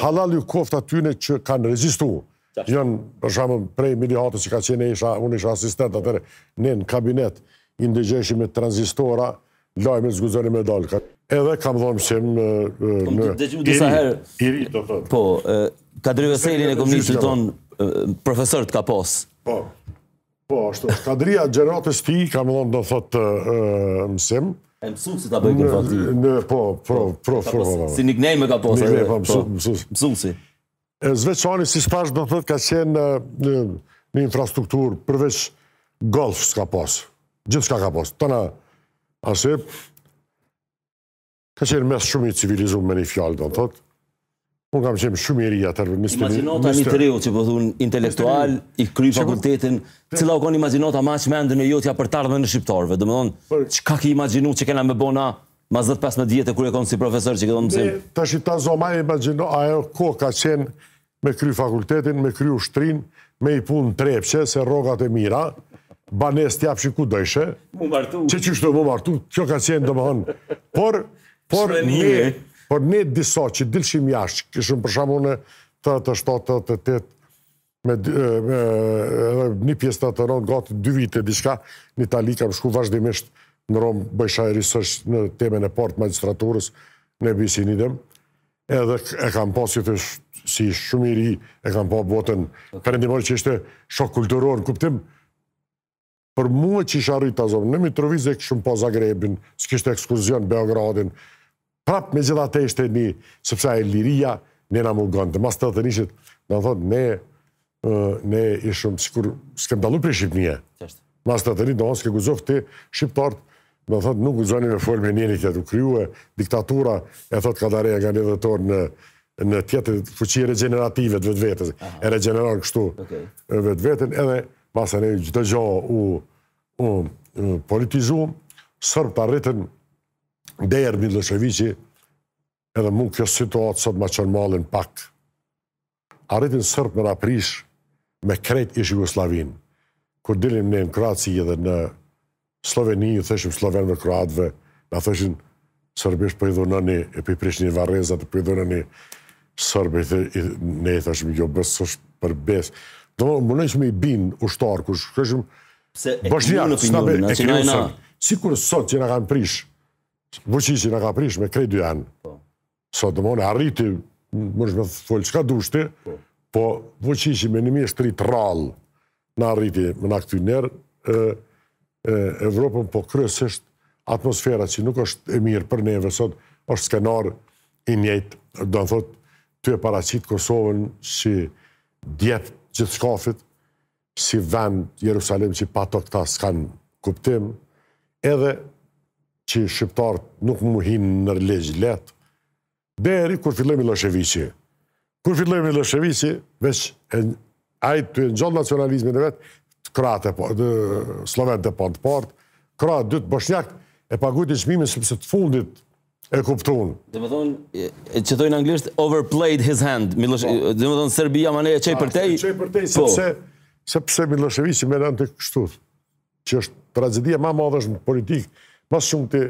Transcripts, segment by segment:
Halal ju kofta atyne që kanë rezistu. Njën, për shumë, prej mili hatës që ka qene isha, unë isha asistent atërë, në në kabinet, i me transistora, lajme në zguzoni me dalë. Edhe kam dhëmë që më po, në... Iri, të Po, ka drive e komunitë të tonë, profesor të ka posë. Po, po, ashtu. Kadria drive a gjeratës ti, kam dhëmë do thotë, mësim, Mësusi ta bëj këtë fati. po, po, po, po. Si nikne po, po, po, me ka Mësusi. Një Mësusi. Mësusi. Mësusi. Mësusi. Mësusi. Mësusi. Mësusi. Mësusi. Mësusi. Mësusi. Mësusi. Mësusi. Mësusi. Mësusi. Mësusi. Mësusi. Mësusi. Mësusi. ka Mësusi. Mësusi. Mësusi. Mësusi. Mësusi. Mësusi. Mësusi. Mësusi. Mësusi. Mësusi. Mësusi. Mësusi. Mësusi. Mësusi. Mësusi. Unë kam qenë shumë i ri atër. Imaginota një të reu që përthun po intelektual, i kry fakultetin, cila u konë imaginota ma që me ndë në jotja për tardhme në shqiptarve. Dë më thonë, që ka ki imaginu që kena me bona ma 15 djetë e kërë e konë si profesor që këtë më zimë? Ta shi ta zoma e imagino, ajo ko ka qenë me kry fakultetin, me kryu ushtrin, me i punë trepqe, se rogat e mira, banes t'jap që ku dojshe. Mu martu. ka qenë Por, por, Por ne diso që dilëshim jashtë, këshëm përshamu në të të shtotë të të të një pjesë të të ronë, gati dy vite, diska, një tali kam shku vazhdimisht në rronë bëjsh në temen e portë magistraturës në bisin idem, edhe e kam po si të si shumë i ri, e kam po botën përendimorë që ishte shok kulturorë, kuptim, për mua që isha rritë, në Mitrovizë e këshumë po Zagrebin, s'kishte ekskluzion Beogradin, Prap me gjitha të ishte një, sëpësa e liria, ne nga mungon. Dhe mas të të njështë, në në thotë, ne, ne ishëm, sikur, kur, s'kem dalu për Shqipënje. Mas të të një, do në s'ke guzof të Shqiptartë, në thotë, nuk guzoni me forme njeni këtë, u kryuë, diktatura, e thotë, ka dareja nga një dhe torë në, në tjetë fuqie regenerative të vetë vetës, e regeneron kështu vetë vetën, edhe masë në gjithë të gjohë u politizu, sërbë të rritën Dejërë Miloševiqi, edhe mund kjo situatë sot ma qënë malin pak. Arritin sërpë në raprish me kret ish Jugoslavinë, kur dilim ne në Kroaci edhe në Sloveniju, thëshim Slovenve Kroatve, në thëshim sërbish për po i dhunëni, e për po i prish një varezat, për i dhunëni sërbë, ne i thëshim jo bësë, për besë. Do më mënëjsh i binë ushtarë, kush këshim bëshnjarë, e një sërbë. Si kur sot që në kanë prishë, Vëqisi në ka prish me krej dy Sot të mone, arriti, më shme të folë qka dushti, po, po vëqisi me nimi e shtrit rral në arriti më në këty njerë, Evropën po kryesisht atmosfera që nuk është e mirë për neve sot, është skenar i njëtë, do në thotë, të e paracitë Kosovën që djetë gjithë shkafit, si vend Jerusalem që pato këta s'kanë kuptim, edhe që shqiptarët nuk më hin në legjë letë, deri kur fillemi Lëshevici. Kur fillemi Lëshevici, veç e, ajtë të nxonë nacionalizmin e vetë, kratë e partë, po- slovenë po të partë partë, kratë dytë bëshnjakë, e pagujtë i qmimin sëpse të fundit e kuptunë. Dhe më thonë, e, e që thojnë anglisht, overplayed his hand, po. dhe më thonë, Serbia mane e qej për tej, qej për tej, sepse, sepse me në të kështu, që është tragedia ma madhësh në politikë, mas shumë të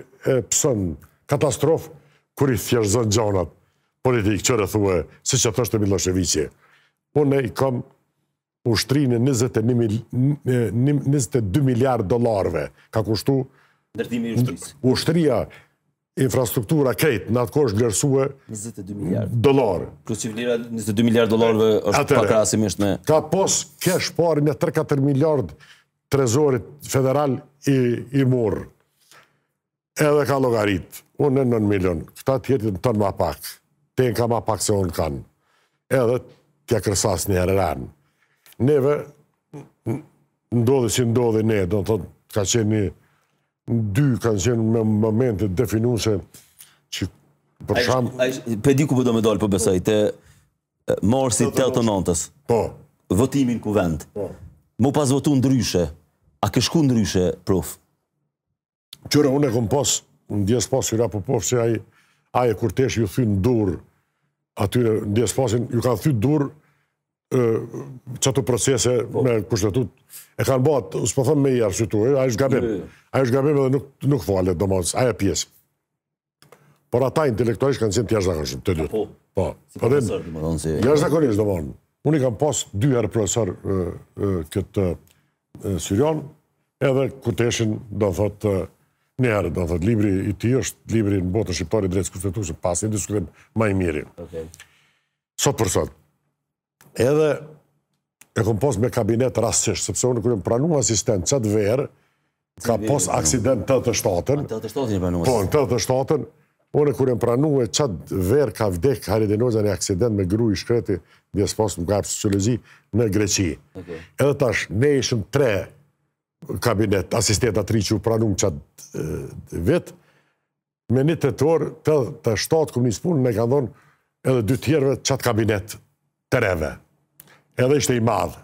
pësën katastrofë, kur i thjeshtëzën gjanat politikë që rëthue, si që thështë të Miloševiqje. Po ne i kam ushtri në 22 miliard dolarve, ka kushtu ushtria infrastruktura krejt, në atë kosh lërësue dolarë. Plus që vlira 22 miliard dolarve është pa krasimisht me... Ka pos kesh parin e 3-4 miliard trezorit federal i morë edhe ka logarit, unë e nën milion, këta tjetit në tënë ma pak, te në ka ma pak se unë kanë, edhe tja kërsas një herëran. Neve, ndodhe si ndodhe ne, do të thot, ka qenë një, dy kanë qenë me momentit definuse, që për sham... Për di ku përdo po me dollë për po besoj, të morë si të të nëntës, po, votimin ku vend, po, mu pas votu ndryshe, a këshku ndryshe, profë, Qërë, unë e këmë pas, në djes pas, që rapo pofë që aje, aje kur tesh ju thynë dur, atyre, në djes pasin, ju kanë thynë dur, që të procese po. me kushtetut, e kanë bëhat, së po thëmë me i arsytu, aje është gabim, aje është gabim edhe nuk falet, do mas, aje pjesë. Por ata intelektualisht kanë qenë t'jashtë të dyrë. Po. po, si profesor, të më donë si... T'jashtë do Unë i kam pas dy herë profesor këtë Syrion, edhe këtë do thotë, Një herë, do të thëtë, libri i tij është libri në botën shqiptari të drejtës konstitucionale, pasi e diskutojmë më i mirë. Okej. Sot për sot. Edhe e kam pas me kabinet rastësisht, sepse unë kur jam pranuar asistent çat verë, ka pas po. aksident të të shtatën. Të të shtatën e pranuar. Po, të të shtatën. Unë kur e pranuar çat verë ka vdek Halidenoza në aksident me gruaj shkretë, dhe pas pas më ka në Greqi. Okej. Edhe tash ne ishim tre kabinet, asistenta atri që u pranum qatë vetë, me një të të orë, të të shtatë, këmë një spunë, me ka ndonë edhe dy tjerëve qatë kabinet të reve. Edhe ishte i madhë.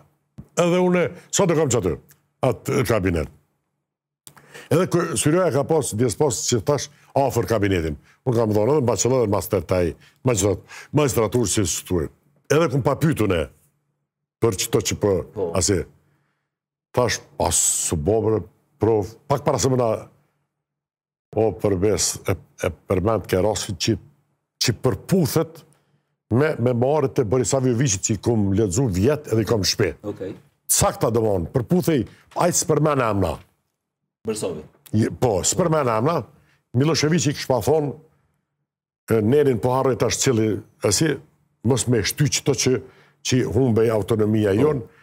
Edhe une, sot e kam qatë atë kabinet. Edhe syrëja ka posë, djesë posë që të tash, afer kabinetin. Unë kam dhonë edhe në bachelot dhe master taj, magistraturës që së të Edhe të të të të të të të të të Tash, pas së bobërë, prov, pak para se mëna, o po, përbes, e, e përmend ke rasë që, që përputhet me memoret e Borisa Vjovicit që i kom ledzu vjetë edhe i kom shpe. Okay. Sakta do mënë, përputhej, ajtë së përmen amna. Bërsovi? Po, së përmen emna, Miloševiqi kështë pa thonë, nerin po harrojt ashtë cili, e si, mës me shty qëto që, që humbej autonomia po. jonë,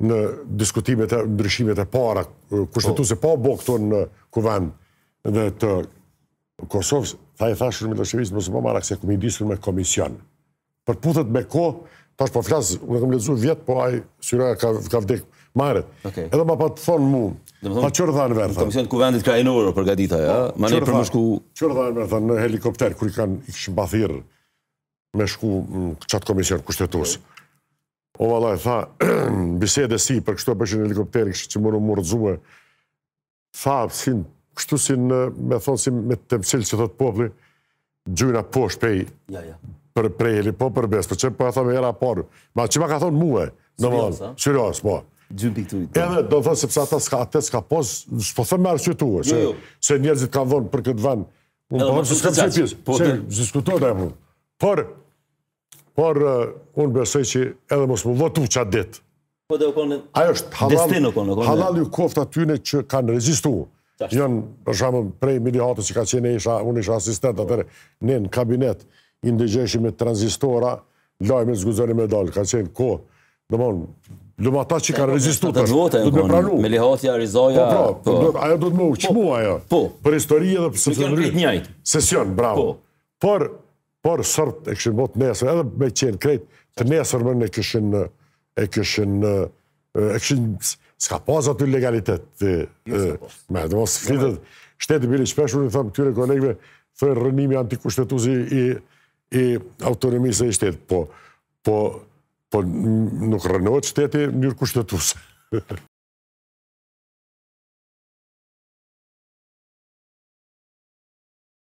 në diskutimet e ndryshimet e para, kushtetuse pa po. po bo këto në kuvend dhe të Kosovës, tha e thashur me Loshevisë, më së më po marak se këmi disur me komision. Për putët me ko, tash po flasë, unë e këmë lezu vjetë, po ajë syroja ka vdekë marët. Edhe ma pa të thonë mu, pa qërë dhanë verë, thonë. Komision kuvendit kërë e në orë, ja? Ma ne për më shku... Qërë dhanë verë, thonë, në helikopter, kërë i kanë i këshë me shku qatë komision kushtetusë. O, po, vala, e tha, bisede si për kështu e përshin helikopteri, kështu që më në më rëzume, tha, kështu si në, me thonë si me të që thotë popli, gjyna po shpej, për prej heli, po për besë, për po që për po a thonë e era parë, ma që ma ka thonë muë, në vëllë, qërjohës, po. Edhe, do në thonë, sepse atës ka atës s'ka posë, së po thëmë me arë qëtuë, jo, jo. se njerëzit ka vënë për këtë vanë, po por Por uh, unë besoj që edhe mos më votu që atë ditë. Po dhe konë... Ajo është halal, halal ju koft që kanë rezistu. Jënë, për shamën, prej milihatës që ka qene isha, unë isha asistent atëre, ne në kabinet, i ndëgjeshi me transistora, lajme të zguzoni me dalë, ka qenë ko, dhe mënë, Lëmë ata që kanë rezistu të është, du me pranu. Po, pra, po. Me rizoja... Po, po, ajo dhëtë të më uqmu ajo. Po. Për historie dhe për sesion rrë. Se kënë këtë njajtë. Sesion, bravo. Po. Por, por sërp e këshin bot nesër, edhe me qenë krejt, të nesër mërën e këshin, e këshin, e këshin, s'ka pas aty legalitet, me edhe mos flitet, shtetë i bilit shpesh, unë i thamë këtyre kolegve, thërë rënimi antikushtetuzi i autonomisë e i shtetë, po, po, po, nuk rënohet shtetë i njërë kushtetuzë.